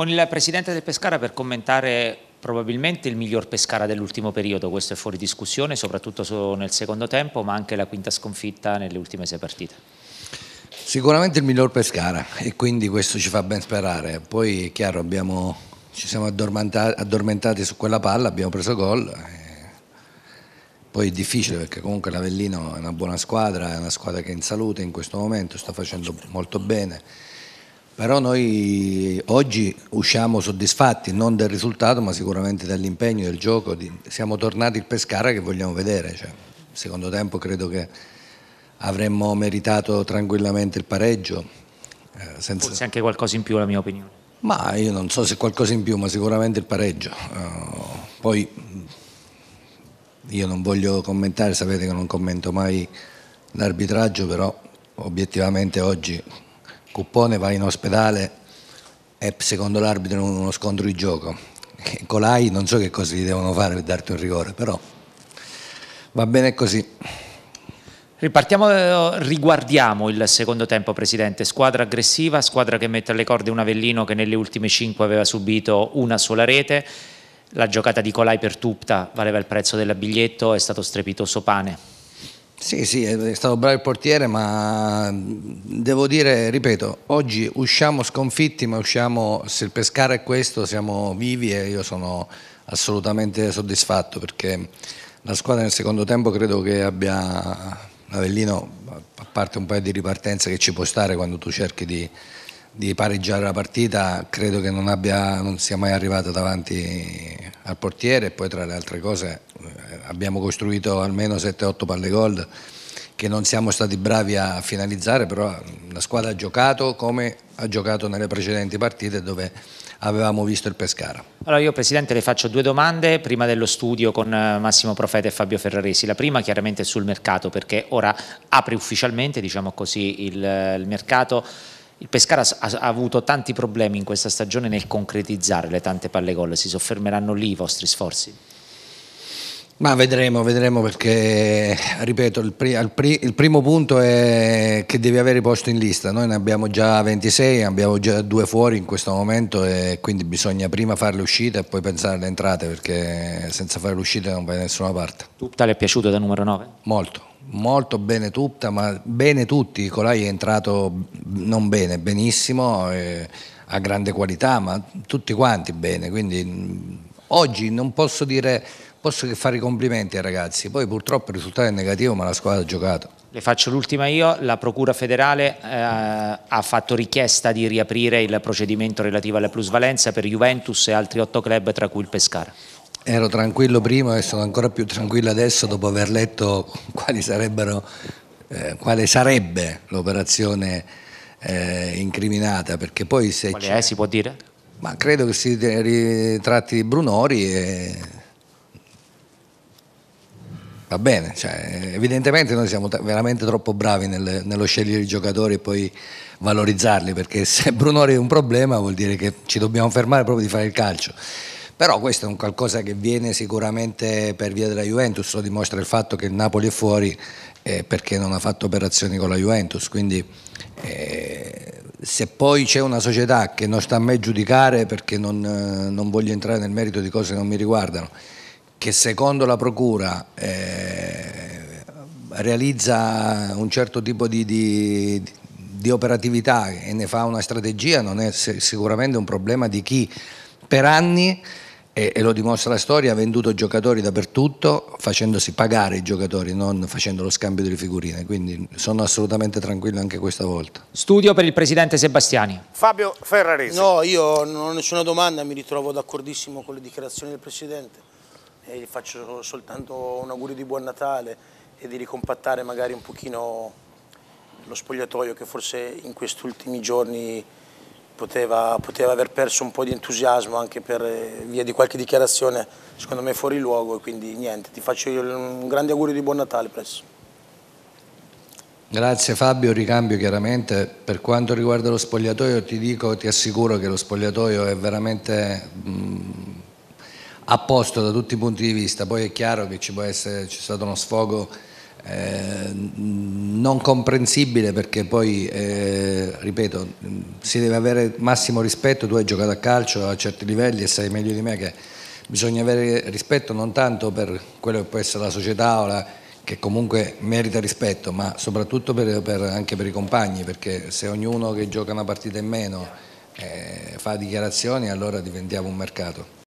con il presidente del Pescara per commentare probabilmente il miglior Pescara dell'ultimo periodo, questo è fuori discussione, soprattutto nel secondo tempo, ma anche la quinta sconfitta nelle ultime sei partite. Sicuramente il miglior Pescara e quindi questo ci fa ben sperare. Poi è chiaro, abbiamo, ci siamo addormentati su quella palla, abbiamo preso gol. Eh. Poi è difficile perché comunque l'Avellino è una buona squadra, è una squadra che è in salute in questo momento, sta facendo molto bene però noi oggi usciamo soddisfatti, non del risultato, ma sicuramente dall'impegno, del gioco. Siamo tornati il Pescara che vogliamo vedere. Cioè, secondo tempo credo che avremmo meritato tranquillamente il pareggio. Eh, senza... Forse anche qualcosa in più, la mia opinione. Ma io non so se qualcosa in più, ma sicuramente il pareggio. Uh, poi io non voglio commentare, sapete che non commento mai l'arbitraggio, però obiettivamente oggi Cuppone va in ospedale e secondo l'arbitro uno scontro di gioco. Colai non so che cosa gli devono fare per darti un rigore, però va bene così. Ripartiamo, eh, riguardiamo il secondo tempo Presidente, squadra aggressiva, squadra che mette alle corde un Avellino che nelle ultime 5 aveva subito una sola rete, la giocata di Colai per Tupta valeva il prezzo del biglietto, è stato strepitoso pane. Sì, sì, è stato bravo il portiere, ma devo dire, ripeto, oggi usciamo sconfitti, ma usciamo, se il pescare è questo, siamo vivi e io sono assolutamente soddisfatto perché la squadra nel secondo tempo credo che abbia Avellino, a parte un paio di ripartenze che ci può stare quando tu cerchi di, di pareggiare la partita, credo che non, abbia, non sia mai arrivata davanti al portiere e poi tra le altre cose abbiamo costruito almeno 7-8 palle gol che non siamo stati bravi a finalizzare, però la squadra ha giocato come ha giocato nelle precedenti partite dove avevamo visto il Pescara. Allora io Presidente le faccio due domande prima dello studio con eh, Massimo Profeta e Fabio Ferraresi. La prima chiaramente è sul mercato perché ora apre ufficialmente diciamo così, il, eh, il mercato. Il Pescara ha, avuto tanti problemi in questa stagione nel concretizzare le tante palle gol, si soffermeranno lì i vostri sforzi? Ma vedremo, vedremo perché, ripeto, il, pri pri il, primo punto è che devi avere posto in lista, noi ne abbiamo già 26, abbiamo già due fuori in questo momento e quindi bisogna prima fare le uscite e poi pensare alle entrate perché senza fare le uscite non vai da nessuna parte. Tutta le è piaciuto da numero 9? Molto, molto bene tutta, ma bene tutti, Colai è entrato non bene, benissimo, eh, a grande qualità, ma tutti quanti bene, quindi mm, oggi non posso dire Posso che fare i complimenti ai ragazzi, poi purtroppo il risultato è negativo ma la squadra ha giocato. Le faccio l'ultima io, la Procura federale eh, ha fatto richiesta di riaprire il procedimento relativo alla plusvalenza per Juventus e altri otto club tra cui il Pescara. Ero tranquillo prima e sono ancora più tranquillo adesso dopo aver letto quali sarebbero, eh, quale sarebbe l'operazione eh, incriminata. Perché poi se quale è, si può dire? Ma credo che si tratti di Brunori e va bene, cioè, evidentemente noi siamo veramente troppo bravi nel, nello scegliere i giocatori e poi valorizzarli, perché se Brunori è un problema vuol dire che ci dobbiamo fermare proprio di fare il calcio. Però questo è un qualcosa che viene sicuramente per via della Juventus, lo dimostra il fatto che il Napoli è fuori eh, perché non ha fatto operazioni con la Juventus, quindi eh, se poi c'è una società che non sta a me giudicare perché non, eh, non voglio entrare nel merito di cose che non mi riguardano, che secondo la Procura eh, realizza un certo tipo di, di, di, operatività e ne fa una strategia non è sicuramente un problema di chi per anni, e, e lo dimostra la storia, ha venduto giocatori dappertutto facendosi pagare i giocatori, non facendo lo scambio delle figurine, quindi sono assolutamente tranquillo anche questa volta. Studio per il Presidente Sebastiani. Fabio Ferraresi. No, io non ho nessuna domanda, mi ritrovo d'accordissimo con le dichiarazioni del Presidente e gli faccio soltanto un augurio di buon Natale e di ricompattare magari un pochino lo spogliatoio che forse in questi ultimi giorni poteva, poteva aver perso un po' di entusiasmo anche per eh, via di qualche dichiarazione secondo me fuori luogo e quindi niente, ti faccio un grande augurio di buon Natale presto. Grazie Fabio, ricambio chiaramente. Per quanto riguarda lo spogliatoio ti dico, ti assicuro che lo spogliatoio è veramente mh, mm, a posto da tutti i punti di vista, poi è chiaro che ci può essere, c'è stato uno sfogo eh, non comprensibile perché poi, eh, ripeto, si deve avere massimo rispetto, tu hai giocato a calcio a certi livelli e sai meglio di me che bisogna avere rispetto non tanto per quello che può essere la società o la, che comunque merita rispetto, ma soprattutto per, per, anche per i compagni, perché se ognuno che gioca una partita in meno eh, fa dichiarazioni allora diventiamo un mercato.